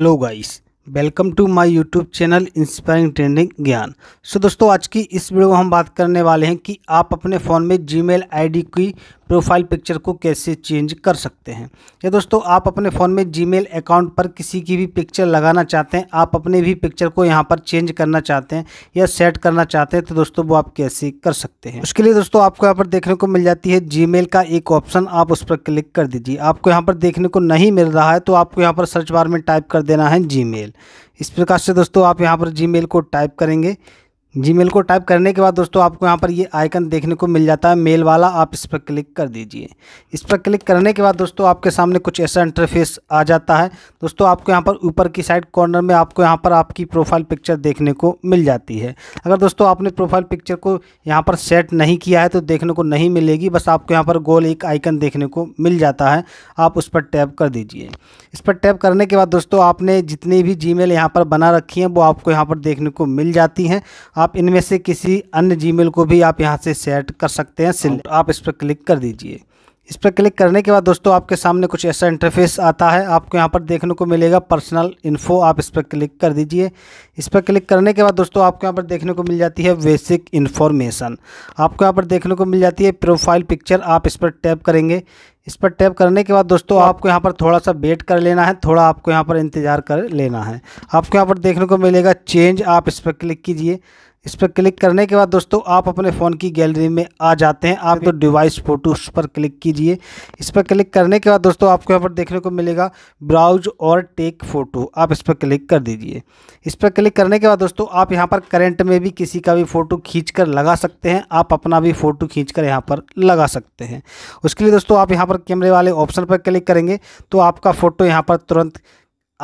hello guys welcome to my YouTube channel inspiring trending ज्ञान so दोस्तों आज की इस वीडियो में हम बात करने वाले हैं कि आप अपने फ़ोन में जीमेल आईडी की प्रोफाइल पिक्चर को कैसे चेंज कर सकते हैं या दोस्तों आप अपने फ़ोन में जीमेल अकाउंट पर किसी की भी पिक्चर लगाना चाहते हैं आप अपने भी पिक्चर को यहाँ पर चेंज करना चाहते हैं या सेट करना चाहते हैं तो दोस्तों वो आप कैसे कर सकते हैं उसके लिए दोस्तों आपको यहाँ पर देखने को मिल जाती है जी का एक ऑप्शन आप उस पर क्लिक कर दीजिए आपको यहाँ पर देखने को नहीं मिल रहा है तो आपको यहाँ पर सर्च बार में टाइप कर देना है जी इस प्रकार से दोस्तों आप यहाँ पर जी को टाइप करेंगे जीमेल को टाइप करने के बाद दोस्तों आपको यहाँ पर ये आइकन देखने को मिल जाता है मेल वाला आप इस पर क्लिक कर दीजिए इस पर क्लिक करने के बाद दोस्तों आपके सामने कुछ ऐसा इंटरफेस आ जाता है दोस्तों आपको यहाँ पर ऊपर की साइड कॉर्नर में आपको यहाँ पर आपकी प्रोफाइल पिक्चर देखने को मिल जाती है अगर दोस्तों आपने प्रोफाइल पिक्चर को यहाँ पर सेट नहीं किया है तो देखने को नहीं मिलेगी बस आपको यहाँ पर गोल एक आइकन देखने को मिल जाता है आप उस पर टैप कर दीजिए इस पर टैप करने के बाद दोस्तों आपने जितनी भी जी मेल यहाँ पर बना रखी हैं वो आपको यहाँ पर देखने को मिल जाती हैं आप इनमें से किसी अन्य जीमेल को भी आप यहाँ से सेट कर सकते हैं सिलेक्ट आप इस पर क्लिक कर दीजिए इस पर क्लिक करने के बाद दोस्तों आपके सामने कुछ ऐसा इंटरफेस आता है आपको यहाँ पर देखने को मिलेगा पर्सनल इन्फो आप इस पर क्लिक कर दीजिए इस पर क्लिक करने के बाद दोस्तों आपको यहाँ पर देखने को मिल जाती है बेसिक इन्फॉर्मेशन आपको यहाँ पर देखने को मिल जाती है प्रोफाइल पिक्चर आप इस पर टैप करेंगे इस पर टैप करने के बाद दोस्तों आपको यहाँ पर थोड़ा सा वेट कर लेना है थोड़ा आपको यहाँ पर इंतज़ार कर लेना है आपको यहाँ पर देखने को मिलेगा चेंज आप इस पर क्लिक कीजिए इस पर क्लिक करने के बाद दोस्तों आप अपने फ़ोन की गैलरी में आ जाते हैं आप तो डिवाइस उस पर क्लिक कीजिए इस पर क्लिक करने के बाद दोस्तों आपको यहाँ पर देखने को मिलेगा ब्राउज और टेक फ़ोटो आप इस पर क्लिक कर दीजिए इस पर क्लिक करने के बाद दोस्तों आप यहाँ पर करंट में भी किसी का भी फ़ोटो खींच कर लगा सकते हैं आप अपना भी फ़ोटो खींच कर यहाँ पर लगा सकते हैं उसके लिए दोस्तों आप यहाँ पर कैमरे वाले ऑप्शन पर क्लिक करेंगे तो आपका फ़ोटो यहाँ पर तुरंत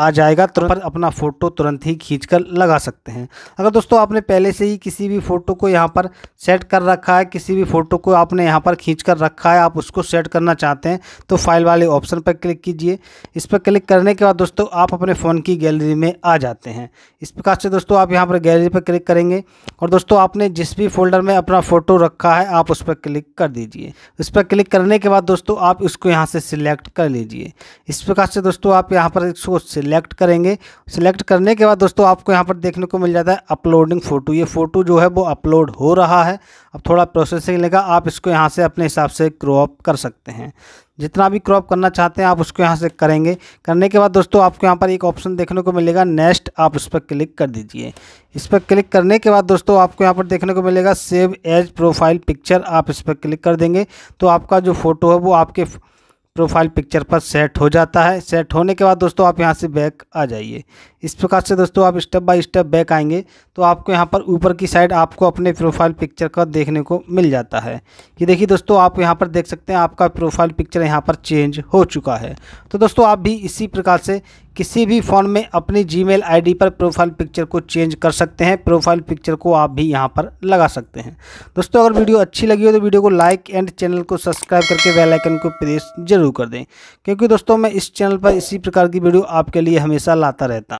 आ जाएगा तुरंत अपना फ़ोटो तुरंत ही खींच कर लगा सकते हैं अगर दोस्तों आपने पहले से ही किसी भी फ़ोटो को यहाँ पर सेट कर रखा है किसी भी फ़ोटो को आपने यहाँ पर खींच कर रखा है आप उसको सेट करना चाहते हैं तो फाइल वाले ऑप्शन पर क्लिक कीजिए इस पर क्लिक करने के बाद दोस्तों आप अपने फ़ोन की गैलरी में आ जाते हैं इस प्रकार से दोस्तों आप यहाँ पर गैलरी पर क्लिक करेंगे और दोस्तों आपने जिस भी फोल्डर में अपना फ़ोटो रखा है आप उस पर क्लिक कर दीजिए इस पर क्लिक करने के बाद दोस्तों आप इसको यहाँ से सिलेक्ट कर लीजिए इस प्रकार से दोस्तों आप यहाँ पर इसको सिलेक्ट करेंगे सिलेक्ट करने के बाद दोस्तों आपको यहाँ पर देखने को मिल जाता है अपलोडिंग फ़ोटो ये फ़ोटो जो है वो अपलोड हो रहा है अब थोड़ा प्रोसेसिंग लेगा आप इसको यहाँ से अपने हिसाब से क्रॉप कर सकते हैं जितना भी क्रॉप करना चाहते हैं आप उसको यहाँ से करेंगे करने के बाद दोस्तों आपको यहाँ पर एक ऑप्शन देखने को मिलेगा नेक्स्ट आप उस पर क्लिक कर दीजिए इस पर क्लिक करने के बाद दोस्तों आपको यहाँ पर देखने को मिलेगा सेव एज प्रोफाइल पिक्चर आप इस पर क्लिक कर देंगे तो आपका जो फ़ोटो है वो आपके प्रोफाइल पिक्चर पर सेट हो जाता है सेट होने के बाद दोस्तों आप यहाँ से बैक आ जाइए इस प्रकार से दोस्तों आप स्टेप बाय स्टेप बैक आएंगे तो आपको यहाँ पर ऊपर की साइड आपको अपने प्रोफाइल पिक्चर का देखने को मिल जाता है कि देखिए दोस्तों आप यहाँ पर देख सकते हैं आपका प्रोफाइल पिक्चर यहाँ पर चेंज हो चुका है तो दोस्तों आप भी इसी प्रकार से किसी भी फ़ोन में अपनी जी मेल पर प्रोफाइल पिक्चर को चेंज कर सकते हैं प्रोफाइल पिक्चर को आप भी यहाँ पर लगा सकते हैं दोस्तों अगर वीडियो अच्छी लगी हो तो वीडियो को लाइक एंड चैनल को सब्सक्राइब करके बेलाइकन को प्रेस जरूर कर दें क्योंकि दोस्तों मैं इस चैनल पर इसी प्रकार की वीडियो आपके लिए हमेशा लाता रहता